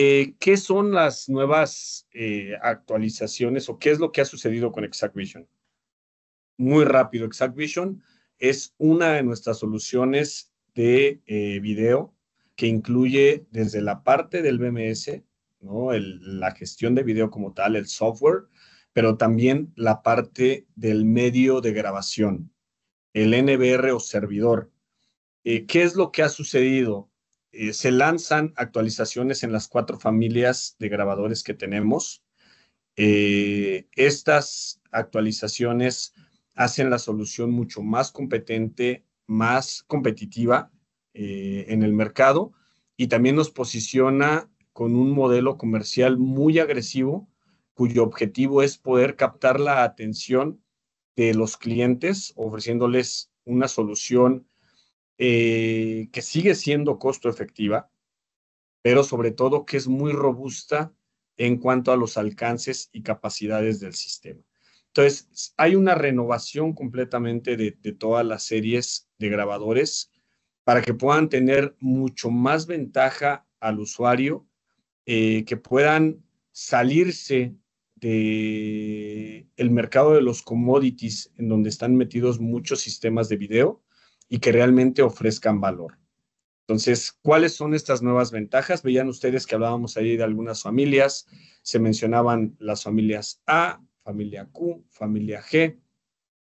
Eh, ¿Qué son las nuevas eh, actualizaciones o qué es lo que ha sucedido con Exact Vision? Muy rápido, Exact Vision es una de nuestras soluciones de eh, video que incluye desde la parte del BMS, la gestión de video como tal, el software, pero también la parte del medio de grabación, el NBR o servidor. ¿Qué es lo que ha sucedido? Eh, se lanzan actualizaciones en las cuatro familias de grabadores que tenemos. Eh, estas actualizaciones hacen la solución mucho más competente, más competitiva eh, en el mercado y también nos posiciona con un modelo comercial muy agresivo cuyo objetivo es poder captar la atención de los clientes ofreciéndoles una solución eh, que sigue siendo costo efectiva, pero sobre todo que es muy robusta en cuanto a los alcances y capacidades del sistema. Entonces, hay una renovación completamente de, todas las series de grabadores para que puedan tener mucho más ventaja al usuario, eh, que puedan salirse del el mercado de los commodities en donde están metidos muchos sistemas de video y que realmente ofrezcan valor. Entonces, ¿cuáles son estas nuevas ventajas? Veían ustedes que hablábamos ahí de algunas familias, se mencionaban las familias A, familia Q, familia G.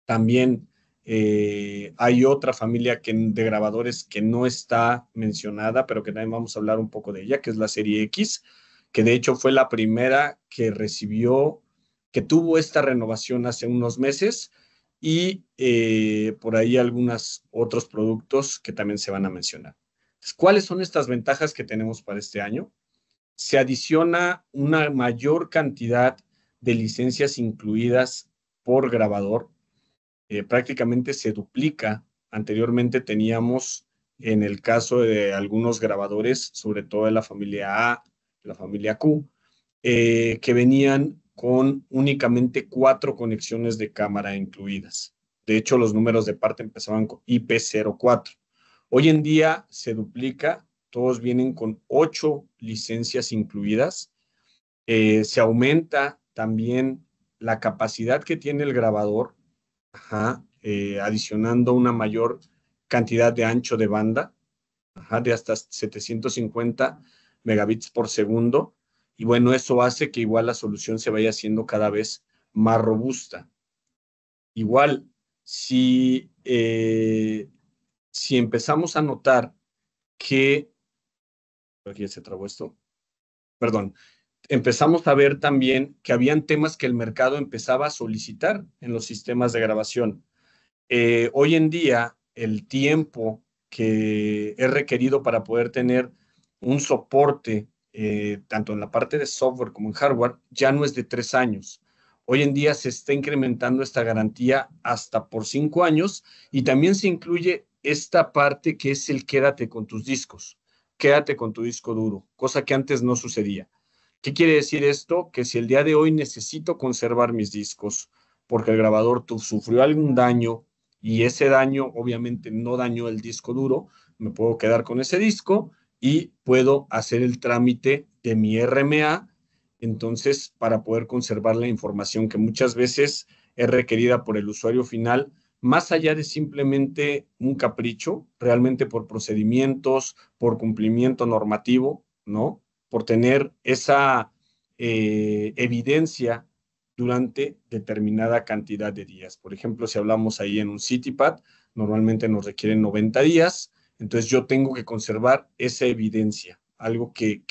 También eh, hay otra familia que, de grabadores que no está mencionada, pero que también vamos a hablar un poco de ella, que es la serie X, que de hecho fue la primera que recibió, que tuvo esta renovación hace unos meses y eh, por ahí algunos otros productos que también se van a mencionar. ¿Cuáles son estas ventajas que tenemos para este año? Se adiciona una mayor cantidad de licencias incluidas por grabador. Eh, prácticamente se duplica. Anteriormente teníamos, en el caso de algunos grabadores, sobre todo de la familia A, la familia Q, eh, que venían con únicamente cuatro conexiones de cámara incluidas. De hecho, los números de parte empezaban con IP04. Hoy en día se duplica, todos vienen con ocho licencias incluidas. Eh, se aumenta también la capacidad que tiene el grabador, eh, adicionando una mayor cantidad de ancho de banda, de hasta 750 megabits por segundo. Y bueno, eso hace que igual la solución se vaya haciendo cada vez más robusta. Igual, si, eh, si empezamos a notar que... Aquí se trabó esto. Perdón. Empezamos a ver también que habían temas que el mercado empezaba a solicitar en los sistemas de grabación. Eh, hoy en día, el tiempo que es requerido para poder tener un soporte eh, tanto en la parte de software como en hardware, ya no es de tres años. Hoy en día se está incrementando esta garantía hasta por cinco años y también se incluye esta parte que es el quédate con tus discos, quédate con tu disco duro, cosa que antes no sucedía. ¿Qué quiere decir esto? Que si el día de hoy necesito conservar mis discos porque el grabador sufrió algún daño y ese daño obviamente no dañó el disco duro, me puedo quedar con ese disco y puedo hacer el trámite de mi RMA, entonces, para poder conservar la información que muchas veces es requerida por el usuario final, más allá de simplemente un capricho, realmente por procedimientos, por cumplimiento normativo, ¿no? Por tener esa eh, evidencia durante determinada cantidad de días. Por ejemplo, si hablamos ahí en un CityPad, normalmente nos requieren 90 días, entonces yo tengo que conservar esa evidencia, algo que,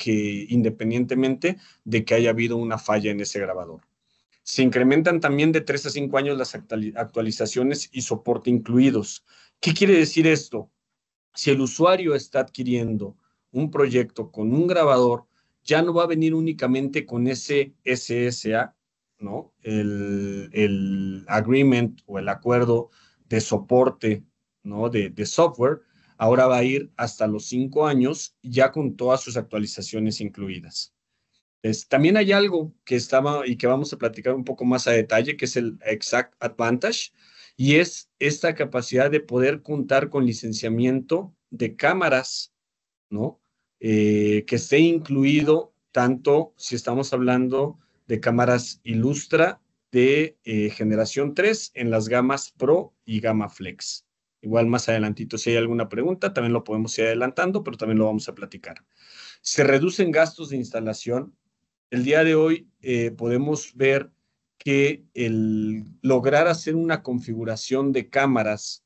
independientemente de que haya habido una falla en ese grabador. Se incrementan también de 3 a 5 años las actualizaciones y soporte incluidos. ¿Qué quiere decir esto? Si el usuario está adquiriendo un proyecto con un grabador, ya no va a venir únicamente con ese SSA, ¿no? El, agreement o el acuerdo de soporte, ¿no? de software, ahora va a ir hasta los cinco años, ya con todas sus actualizaciones incluidas. también hay algo que estaba y que vamos a platicar un poco más a detalle, que es el Exact Advantage, y es esta capacidad de poder contar con licenciamiento de cámaras, ¿no? Eh, que esté incluido tanto si estamos hablando de cámaras Ilustra de eh, generación 3 en las gamas Pro y Gama Flex. Igual más adelantito, si hay alguna pregunta, también lo podemos ir adelantando, pero también lo vamos a platicar. Se reducen gastos de instalación. El día de hoy eh, podemos ver que el lograr hacer una configuración de cámaras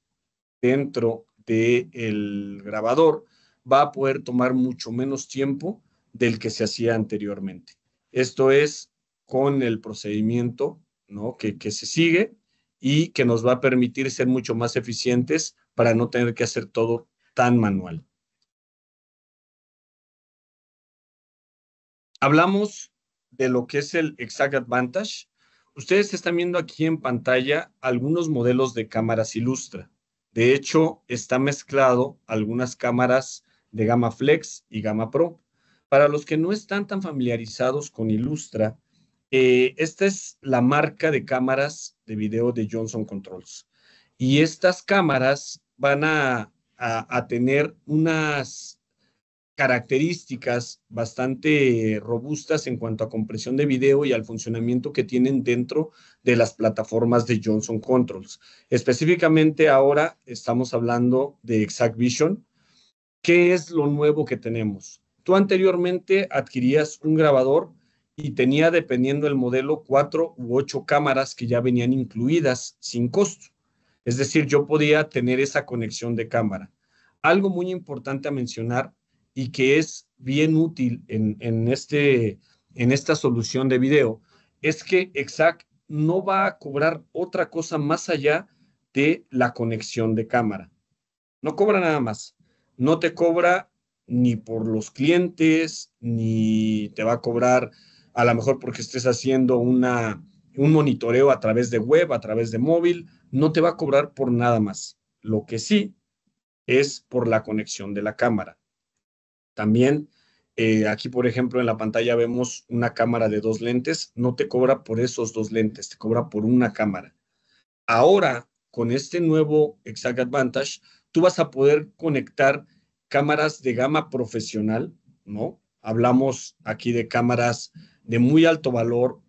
dentro del el grabador va a poder tomar mucho menos tiempo del que se hacía anteriormente. Esto es con el procedimiento ¿no? que, que se sigue, y que nos va a permitir ser mucho más eficientes para no tener que hacer todo tan manual. Hablamos de lo que es el Exact Advantage. Ustedes están viendo aquí en pantalla algunos modelos de cámaras Ilustra. De hecho, está mezclado algunas cámaras de gama Flex y gama Pro. Para los que no están tan familiarizados con Ilustra, eh, esta es la marca de cámaras de video de Johnson Controls. Y estas cámaras van a, a tener unas características bastante robustas en cuanto a compresión de video y al funcionamiento que tienen dentro de las plataformas de Johnson Controls. Específicamente ahora estamos hablando de Exact Vision. ¿Qué es lo nuevo que tenemos? Tú anteriormente adquirías un grabador y tenía, dependiendo del modelo, cuatro u ocho cámaras que ya venían incluidas sin costo. Es decir, yo podía tener esa conexión de cámara. Algo muy importante a mencionar y que es bien útil en, este, en esta solución de video es que Exact no va a cobrar otra cosa más allá de la conexión de cámara. No cobra nada más. No te cobra ni por los clientes, ni te va a cobrar a lo mejor porque estés haciendo una, un monitoreo a través de web, a través de móvil, no te va a cobrar por nada más. Lo que sí es por la conexión de la cámara. También eh, aquí, por ejemplo, en la pantalla vemos una cámara de dos lentes. No te cobra por esos dos lentes, te cobra por una cámara. Ahora, con este nuevo Exact Advantage, tú vas a poder conectar cámaras de gama profesional, ¿no? Hablamos aquí de cámaras de muy alto valor,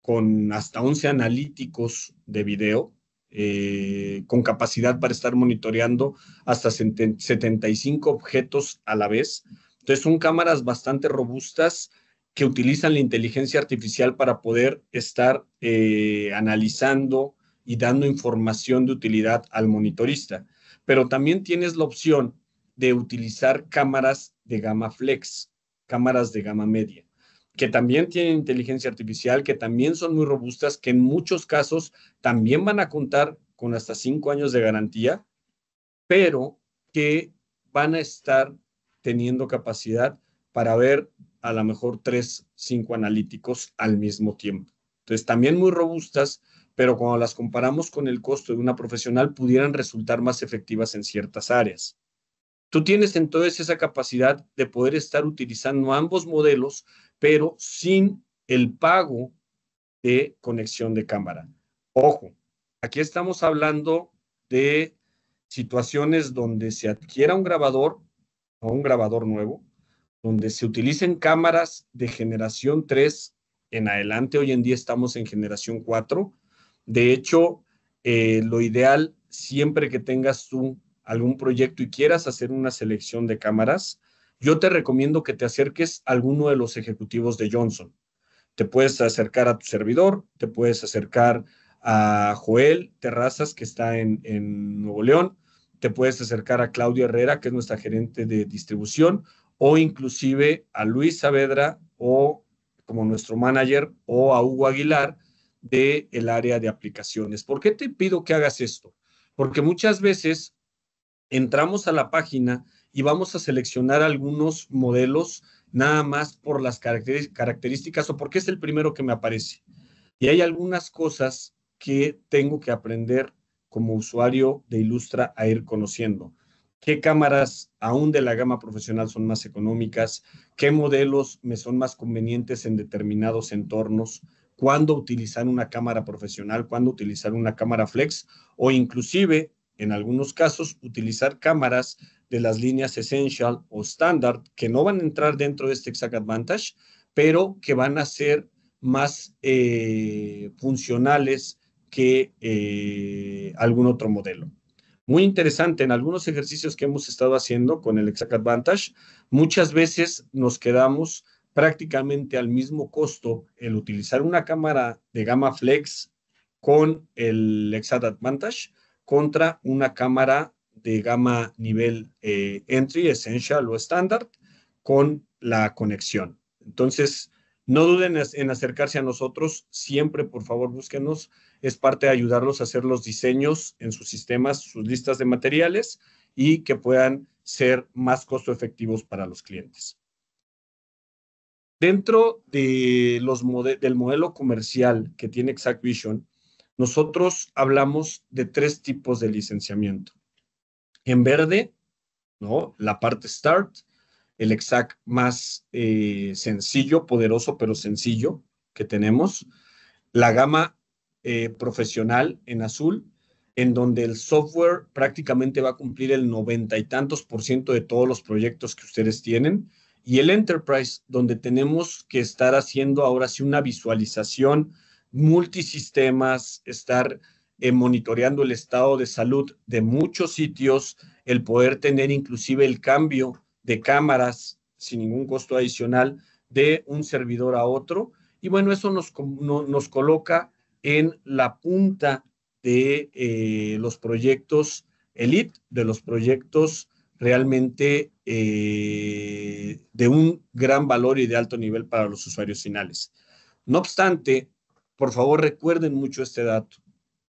con hasta 11 analíticos de video, eh, con capacidad para estar monitoreando hasta 75 objetos a la vez. Entonces son cámaras bastante robustas que utilizan la inteligencia artificial para poder estar eh, analizando y dando información de utilidad al monitorista. Pero también tienes la opción de utilizar cámaras de gama flex, cámaras de gama media que también tienen inteligencia artificial, que también son muy robustas, que en muchos casos también van a contar con hasta cinco años de garantía, pero que van a estar teniendo capacidad para ver a lo mejor tres, cinco analíticos al mismo tiempo. Entonces, también muy robustas, pero cuando las comparamos con el costo de una profesional, pudieran resultar más efectivas en ciertas áreas. Tú tienes entonces esa capacidad de poder estar utilizando ambos modelos, pero sin el pago de conexión de cámara. Ojo, aquí estamos hablando de situaciones donde se adquiera un grabador o un grabador nuevo, donde se utilicen cámaras de generación 3 en adelante. Hoy en día estamos en generación 4. De hecho, eh, lo ideal siempre que tengas tú algún proyecto y quieras hacer una selección de cámaras, yo te recomiendo que te acerques a alguno de los ejecutivos de Johnson. Te puedes acercar a tu servidor, te puedes acercar a Joel Terrazas, que está en, Nuevo León, te puedes acercar a Claudio Herrera, que es nuestra gerente de distribución, o inclusive a Luis Saavedra o como nuestro manager o a Hugo Aguilar del el área de aplicaciones. ¿Por qué te pido que hagas esto? Porque muchas veces entramos a la página y vamos a seleccionar algunos modelos nada más por las características o porque es el primero que me aparece. Y hay algunas cosas que tengo que aprender como usuario de Ilustra a ir conociendo. ¿Qué cámaras aún de la gama profesional son más económicas? ¿Qué modelos me son más convenientes en determinados entornos? ¿Cuándo utilizar una cámara profesional? ¿Cuándo utilizar una cámara flex? O inclusive en algunos casos, utilizar cámaras de las líneas Essential o Standard que no van a entrar dentro de este Exact Advantage, pero que van a ser más eh, funcionales que eh, algún otro modelo. Muy interesante, en algunos ejercicios que hemos estado haciendo con el Exact Advantage, muchas veces nos quedamos prácticamente al mismo costo el utilizar una cámara de gama flex con el Exact Advantage contra una cámara de gama nivel eh, entry, essential o estándar con la conexión. Entonces, no duden en acercarse a nosotros, siempre por favor búsquenos, es parte de ayudarlos a hacer los diseños en sus sistemas, sus listas de materiales y que puedan ser más costo efectivos para los clientes. Dentro de los del modelo comercial que tiene Exact Vision, nosotros hablamos de tres tipos de licenciamiento. En verde, ¿no? La parte Start, el exact más eh, sencillo, poderoso, pero sencillo que tenemos. La gama eh, profesional en azul, en donde el software prácticamente va a cumplir el noventa y tantos por ciento de todos los proyectos que ustedes tienen. Y el Enterprise, donde tenemos que estar haciendo ahora sí una visualización multisistemas, estar eh, monitoreando el estado de salud de muchos sitios, el poder tener inclusive el cambio de cámaras sin ningún costo adicional de un servidor a otro. Y bueno, eso nos, nos coloca en la punta de eh, los proyectos elite, de los proyectos realmente eh, de un gran valor y de alto nivel para los usuarios finales. No obstante, por favor, recuerden mucho este dato.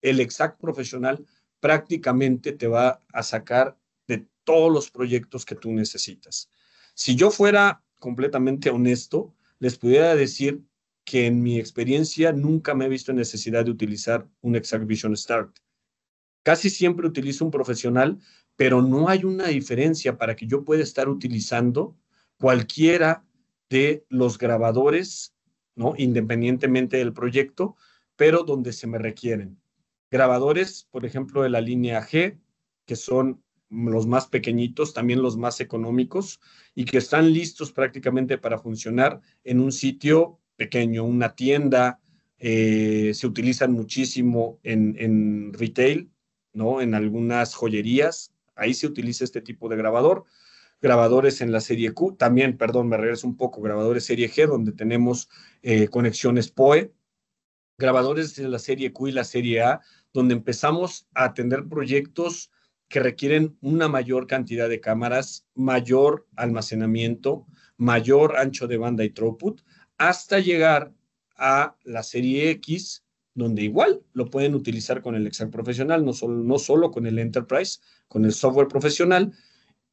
El exact profesional prácticamente te va a sacar de todos los proyectos que tú necesitas. Si yo fuera completamente honesto, les pudiera decir que en mi experiencia nunca me he visto en necesidad de utilizar un Exact Vision Start. Casi siempre utilizo un profesional, pero no hay una diferencia para que yo pueda estar utilizando cualquiera de los grabadores ¿no? Independientemente del proyecto, pero donde se me requieren. Grabadores, por ejemplo, de la línea G, que son los más pequeñitos, también los más económicos, y que están listos prácticamente para funcionar en un sitio pequeño, una tienda, eh, se utilizan muchísimo en, en, retail, ¿no? En algunas joyerías, ahí se utiliza este tipo de grabador grabadores en la serie Q, también, perdón, me regreso un poco, grabadores serie G, donde tenemos eh, conexiones POE, grabadores en la serie Q y la serie A, donde empezamos a atender proyectos que requieren una mayor cantidad de cámaras, mayor almacenamiento, mayor ancho de banda y throughput, hasta llegar a la serie X, donde igual lo pueden utilizar con el examen profesional, no solo, no solo con el enterprise, con el software profesional,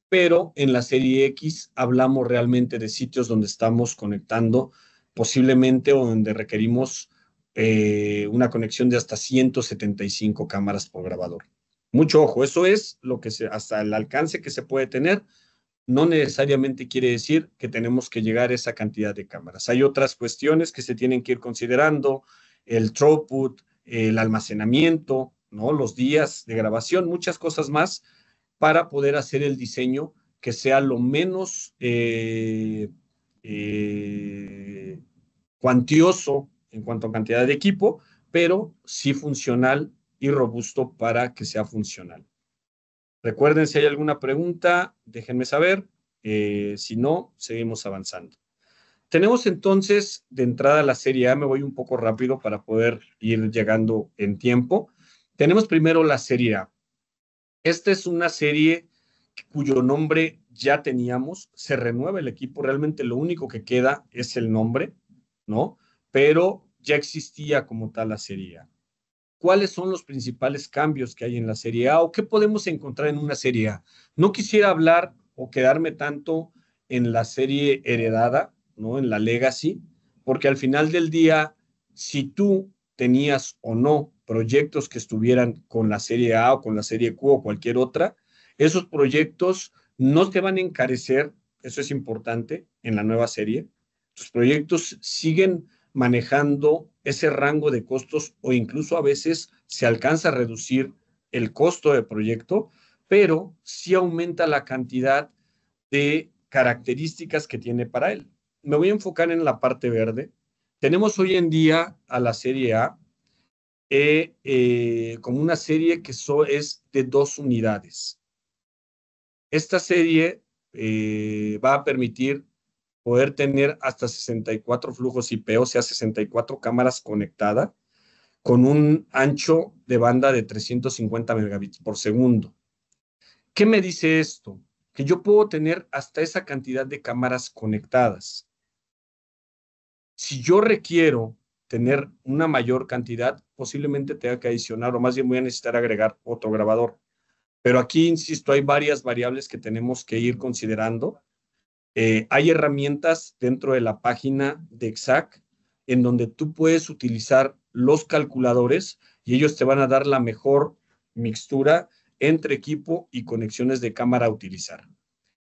pero en la serie X hablamos realmente de sitios donde estamos conectando posiblemente o donde requerimos eh, una conexión de hasta 175 cámaras por grabador. Mucho ojo, eso es lo que hasta el alcance que se puede tener. No necesariamente quiere decir que tenemos que llegar a esa cantidad de cámaras. Hay otras cuestiones que se tienen que ir considerando, el throughput, el almacenamiento, ¿no? los días de grabación, muchas cosas más para poder hacer el diseño que sea lo menos eh, eh, cuantioso en cuanto a cantidad de equipo, pero sí funcional y robusto para que sea funcional. Recuerden, si hay alguna pregunta, déjenme saber. Eh, si no, seguimos avanzando. Tenemos entonces de entrada la Serie A. Me voy un poco rápido para poder ir llegando en tiempo. Tenemos primero la Serie A. Esta es una serie cuyo nombre ya teníamos, se renueva el equipo, realmente lo único que queda es el nombre, ¿no? Pero ya existía como tal la serie ¿Cuáles son los principales cambios que hay en la serie A o qué podemos encontrar en una serie A? No quisiera hablar o quedarme tanto en la serie heredada, ¿no? En la legacy, porque al final del día, si tú tenías o no proyectos que estuvieran con la serie A o con la serie Q o cualquier otra, esos proyectos no te van a encarecer, eso es importante en la nueva serie. Tus proyectos siguen manejando ese rango de costos o incluso a veces se alcanza a reducir el costo del proyecto, pero sí aumenta la cantidad de características que tiene para él. Me voy a enfocar en la parte verde. Tenemos hoy en día a la serie A eh, eh, como una serie que es de dos unidades. Esta serie eh, va a permitir poder tener hasta 64 flujos IP, o sea, 64 cámaras conectadas, con un ancho de banda de 350 megabits por segundo. ¿Qué me dice esto? Que yo puedo tener hasta esa cantidad de cámaras conectadas. Si yo requiero tener una mayor cantidad, posiblemente tenga que adicionar o más bien voy a necesitar agregar otro grabador. Pero aquí, insisto, hay varias variables que tenemos que ir considerando. Eh, hay herramientas dentro de la página de XAC en donde tú puedes utilizar los calculadores y ellos te van a dar la mejor mixtura entre equipo y conexiones de cámara a utilizar.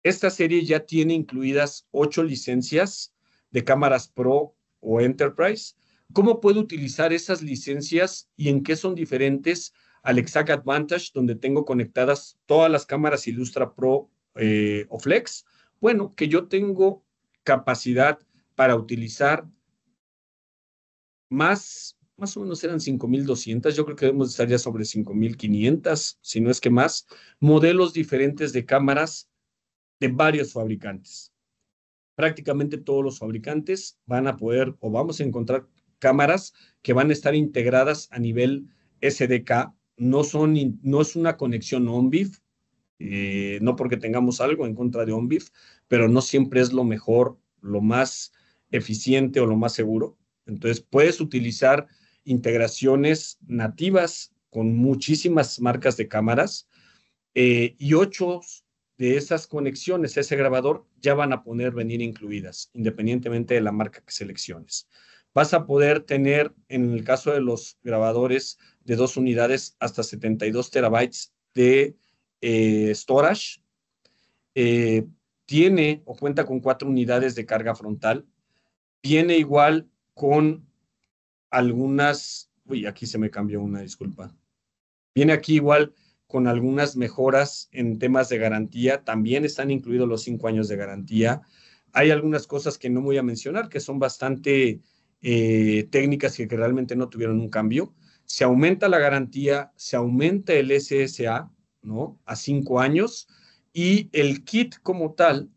Esta serie ya tiene incluidas ocho licencias de cámaras Pro o Enterprise ¿Cómo puedo utilizar esas licencias y en qué son diferentes al Exact Advantage, donde tengo conectadas todas las cámaras Ilustra Pro eh, o Flex? Bueno, que yo tengo capacidad para utilizar más, más o menos eran 5.200, yo creo que debemos estar ya sobre 5.500, si no es que más, modelos diferentes de cámaras de varios fabricantes prácticamente todos los fabricantes van a poder o vamos a encontrar cámaras que van a estar integradas a nivel SDK. No, son, no es una conexión ONVIF, eh, no porque tengamos algo en contra de ONVIF, pero no siempre es lo mejor, lo más eficiente o lo más seguro. Entonces, puedes utilizar integraciones nativas con muchísimas marcas de cámaras eh, y ocho de esas conexiones, ese grabador, ya van a poder venir incluidas, independientemente de la marca que selecciones vas a poder tener, en el caso de los grabadores de dos unidades, hasta 72 terabytes de eh, storage. Eh, tiene o cuenta con cuatro unidades de carga frontal. Viene igual con algunas, uy, aquí se me cambió una, disculpa. Viene aquí igual con algunas mejoras en temas de garantía. También están incluidos los cinco años de garantía. Hay algunas cosas que no voy a mencionar que son bastante eh, técnicas que, realmente no tuvieron un cambio. Se aumenta la garantía, se aumenta el SSA, ¿no? A cinco años y el kit como tal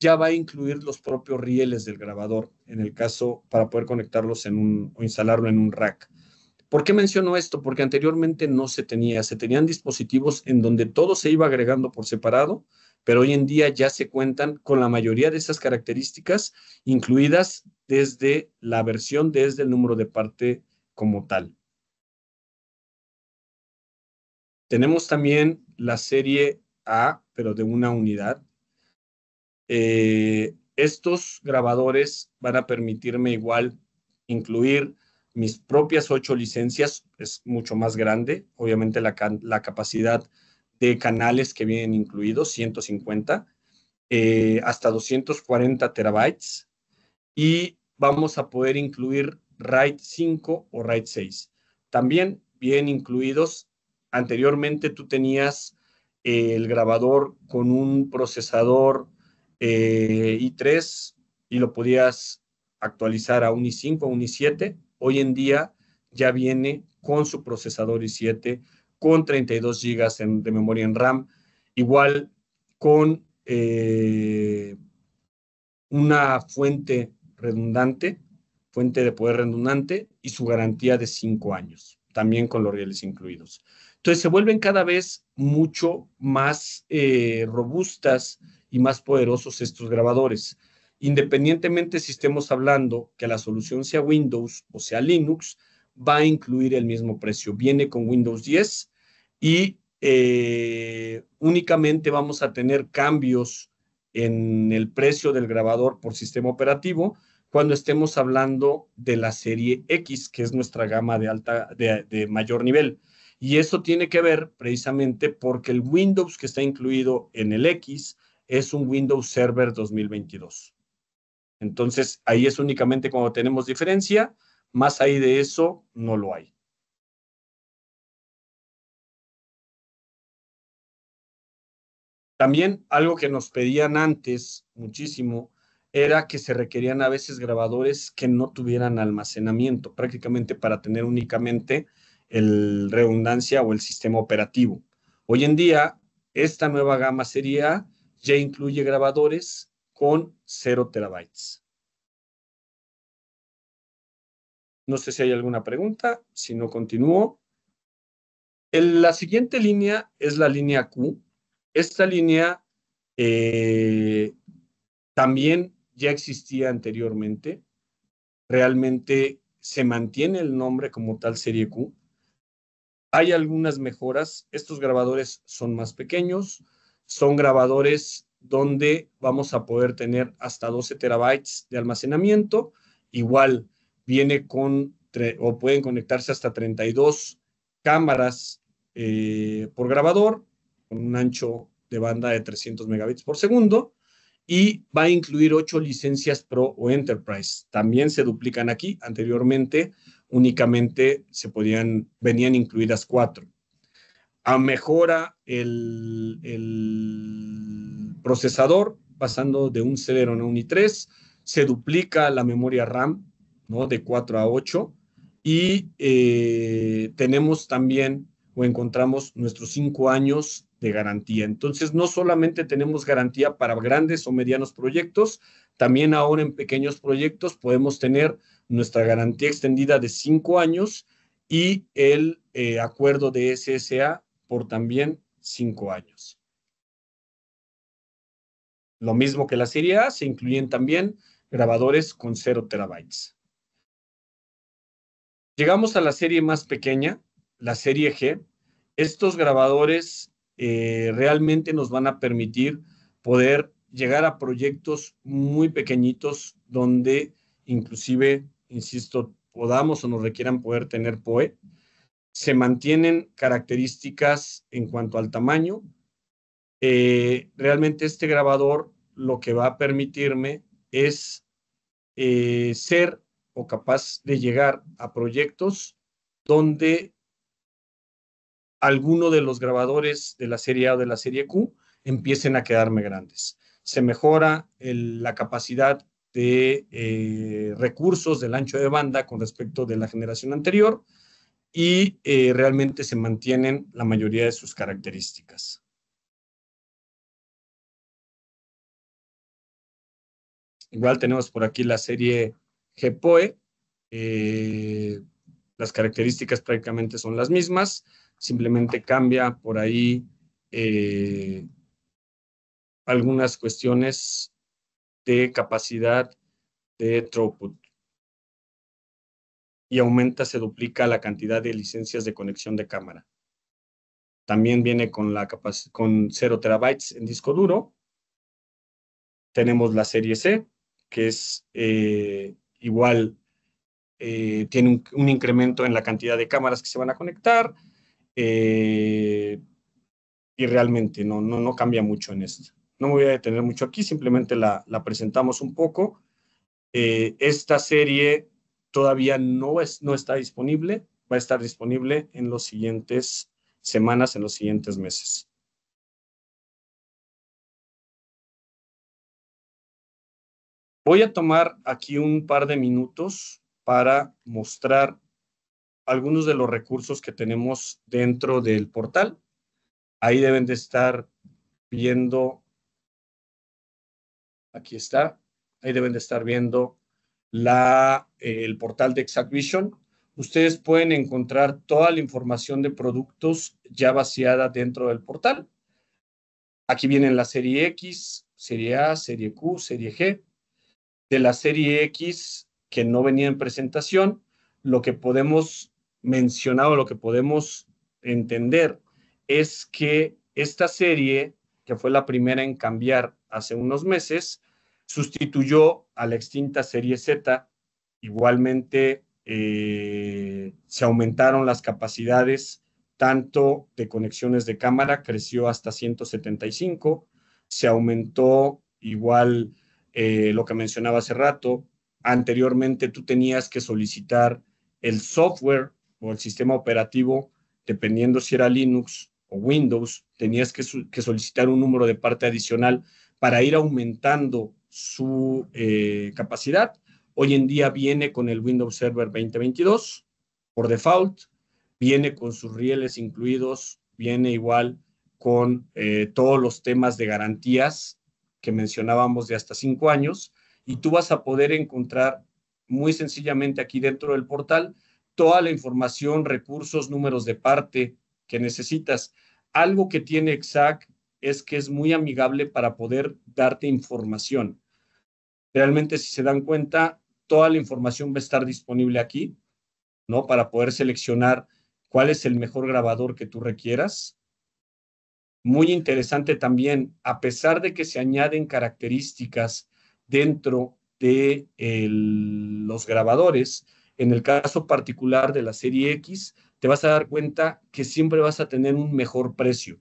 ya va a incluir los propios rieles del grabador, en el caso para poder conectarlos en o instalarlo en un rack. ¿Por qué menciono esto? Porque anteriormente no se tenía, se tenían dispositivos en donde todo se iba agregando por separado pero hoy en día ya se cuentan con la mayoría de esas características incluidas desde la versión, desde el número de parte como tal. Tenemos también la serie A, pero de una unidad. Eh, estos grabadores van a permitirme igual incluir mis propias ocho licencias, es mucho más grande, obviamente la, la capacidad de canales que vienen incluidos, 150, eh, hasta 240 terabytes, y vamos a poder incluir RAID 5 o RAID 6. También bien incluidos, anteriormente tú tenías eh, el grabador con un procesador eh, i3 y lo podías actualizar a un i5, a un i7. Hoy en día ya viene con su procesador i7, con 32 GB de memoria en RAM, igual con eh, una fuente redundante, fuente de poder redundante y su garantía de 5 años, también con los rieles incluidos. Entonces se vuelven cada vez mucho más eh, robustas y más poderosos estos grabadores. Independientemente si estemos hablando que la solución sea Windows o sea Linux, va a incluir el mismo precio. Viene con Windows 10 y eh, únicamente vamos a tener cambios en el precio del grabador por sistema operativo cuando estemos hablando de la serie X, que es nuestra gama de, alta, de mayor nivel. Y eso tiene que ver precisamente porque el Windows que está incluido en el X es un Windows Server 2022. Entonces, ahí es únicamente cuando tenemos diferencia, más ahí de eso no lo hay. También algo que nos pedían antes muchísimo era que se requerían a veces grabadores que no tuvieran almacenamiento, prácticamente para tener únicamente el redundancia o el sistema operativo. Hoy en día, esta nueva gama sería ya incluye grabadores con 0 terabytes. No sé si hay alguna pregunta, si no continúo. la siguiente línea es la línea Q, esta línea eh, también ya existía anteriormente. Realmente se mantiene el nombre como tal Serie Q. Hay algunas mejoras. Estos grabadores son más pequeños. Son grabadores donde vamos a poder tener hasta 12 terabytes de almacenamiento. Igual viene con o pueden conectarse hasta 32 cámaras eh, por grabador un ancho de banda de 300 megabits por segundo y va a incluir ocho licencias Pro o Enterprise. También se duplican aquí. Anteriormente únicamente se podían, venían incluidas cuatro. A mejora el, procesador pasando de un Celeron a un i3. Se duplica la memoria RAM ¿no? de 4 a 8. Y eh, tenemos también o encontramos nuestros cinco años de garantía. Entonces, no solamente tenemos garantía para grandes o medianos proyectos, también ahora en pequeños proyectos podemos tener nuestra garantía extendida de cinco años y el eh, acuerdo de SSA por también cinco años. Lo mismo que la serie A, se incluyen también grabadores con 0 terabytes. Llegamos a la serie más pequeña, la serie G. Estos grabadores eh, realmente nos van a permitir poder llegar a proyectos muy pequeñitos donde inclusive, insisto, podamos o nos requieran poder tener POE. Se mantienen características en cuanto al tamaño. Eh, realmente este grabador lo que va a permitirme es eh, ser o capaz de llegar a proyectos donde alguno de los grabadores de la serie A o de la serie Q empiecen a quedarme grandes. Se mejora la capacidad de eh, recursos del ancho de banda con respecto de la generación anterior y eh, realmente se mantienen la mayoría de sus características. Igual tenemos por aquí la serie GPOE. Eh, las características prácticamente son las mismas simplemente cambia por ahí eh, algunas cuestiones de capacidad de throughput y aumenta, se duplica la cantidad de licencias de conexión de cámara. También viene con, la con 0 terabytes en disco duro. Tenemos la serie C, que es eh, igual, eh, tiene un, incremento en la cantidad de cámaras que se van a conectar, eh, y realmente no, no, no cambia mucho en esto. No me voy a detener mucho aquí, simplemente la, presentamos un poco. Eh, esta serie todavía no, es, no está disponible, va a estar disponible en los siguientes semanas, en los siguientes meses. Voy a tomar aquí un par de minutos para mostrar algunos de los recursos que tenemos dentro del portal. Ahí deben de estar viendo, aquí está, ahí deben de estar viendo la, el portal de Exact Vision. Ustedes pueden encontrar toda la información de productos ya vaciada dentro del portal. Aquí vienen la serie X, serie A, serie Q, serie G. De la serie X que no venía en presentación, lo que podemos mencionado, lo que podemos entender es que esta serie, que fue la primera en cambiar hace unos meses, sustituyó a la extinta serie Z. Igualmente, eh, se aumentaron las capacidades tanto de conexiones de cámara, creció hasta 175, se aumentó igual eh, lo que mencionaba hace rato, anteriormente tú tenías que solicitar el software o el sistema operativo, dependiendo si era Linux o Windows, tenías que, solicitar un número de parte adicional para ir aumentando su eh, capacidad. Hoy en día viene con el Windows Server 2022 por default, viene con sus rieles incluidos, viene igual con eh, todos los temas de garantías que mencionábamos de hasta cinco años, y tú vas a poder encontrar muy sencillamente aquí dentro del portal toda la información, recursos, números de parte que necesitas. Algo que tiene Exact es que es muy amigable para poder darte información. Realmente, si se dan cuenta, toda la información va a estar disponible aquí, ¿no? Para poder seleccionar cuál es el mejor grabador que tú requieras. Muy interesante también, a pesar de que se añaden características dentro de los grabadores, en el caso particular de la serie X, te vas a dar cuenta que siempre vas a tener un mejor precio.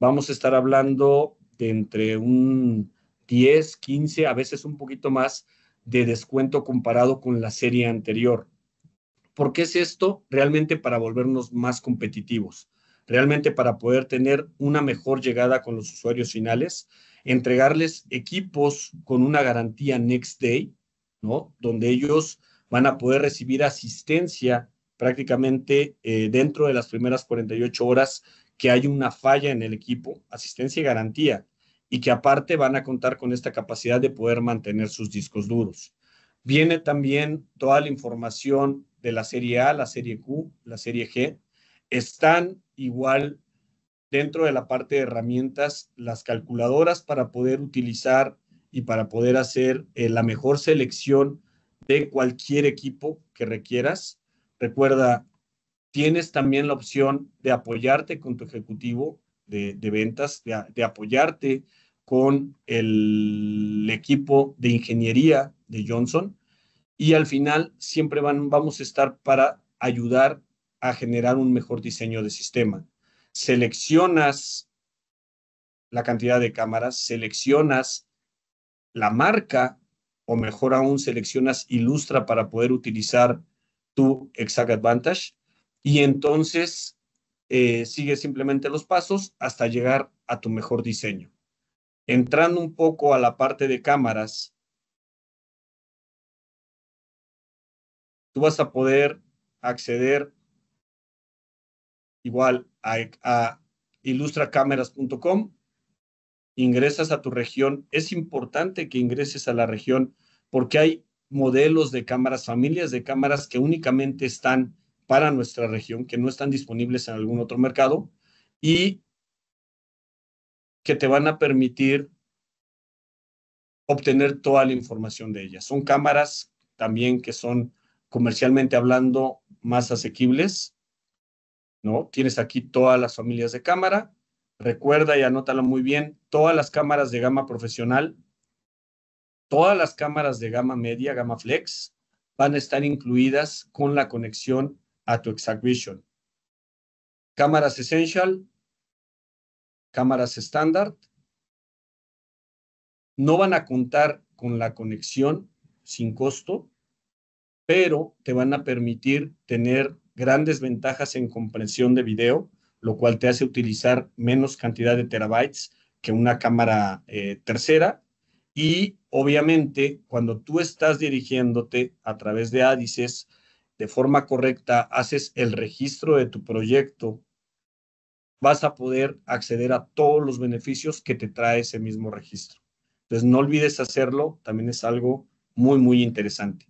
Vamos a estar hablando de entre un 10, 15, a veces un poquito más de descuento comparado con la serie anterior. ¿Por qué es esto? Realmente para volvernos más competitivos, realmente para poder tener una mejor llegada con los usuarios finales, entregarles equipos con una garantía next day, ¿no? Donde ellos van a poder recibir asistencia prácticamente eh, dentro de las primeras 48 horas que hay una falla en el equipo, asistencia y garantía, y que aparte van a contar con esta capacidad de poder mantener sus discos duros. Viene también toda la información de la serie A, la serie Q, la serie G. Están igual dentro de la parte de herramientas las calculadoras para poder utilizar y para poder hacer eh, la mejor selección de cualquier equipo que requieras. Recuerda, tienes también la opción de apoyarte con tu ejecutivo de, ventas, de, apoyarte con el equipo de ingeniería de Johnson. Y al final siempre van, vamos a estar para ayudar a generar un mejor diseño de sistema. Seleccionas la cantidad de cámaras, seleccionas la marca o mejor aún seleccionas Ilustra para poder utilizar tu Exact Advantage y entonces eh, sigue simplemente los pasos hasta llegar a tu mejor diseño. Entrando un poco a la parte de cámaras, tú vas a poder acceder igual a, a ilustracámaras.com ingresas a tu región, es importante que ingreses a la región porque hay modelos de cámaras, familias de cámaras que únicamente están para nuestra región, que no están disponibles en algún otro mercado y que te van a permitir obtener toda la información de ellas. Son cámaras también que son comercialmente hablando más asequibles, ¿no? Tienes aquí todas las familias de cámara, recuerda y anótalo muy bien, todas las cámaras de gama profesional, todas las cámaras de gama media, gama flex, van a estar incluidas con la conexión a tu Exactvision. Cámaras Essential, cámaras estándar, no van a contar con la conexión sin costo, pero te van a permitir tener grandes ventajas en comprensión de video, lo cual te hace utilizar menos cantidad de terabytes que una cámara eh, tercera. Y obviamente, cuando tú estás dirigiéndote a través de ADICES de forma correcta, haces el registro de tu proyecto, vas a poder acceder a todos los beneficios que te trae ese mismo registro. Entonces, no olvides hacerlo, también es algo muy, muy interesante.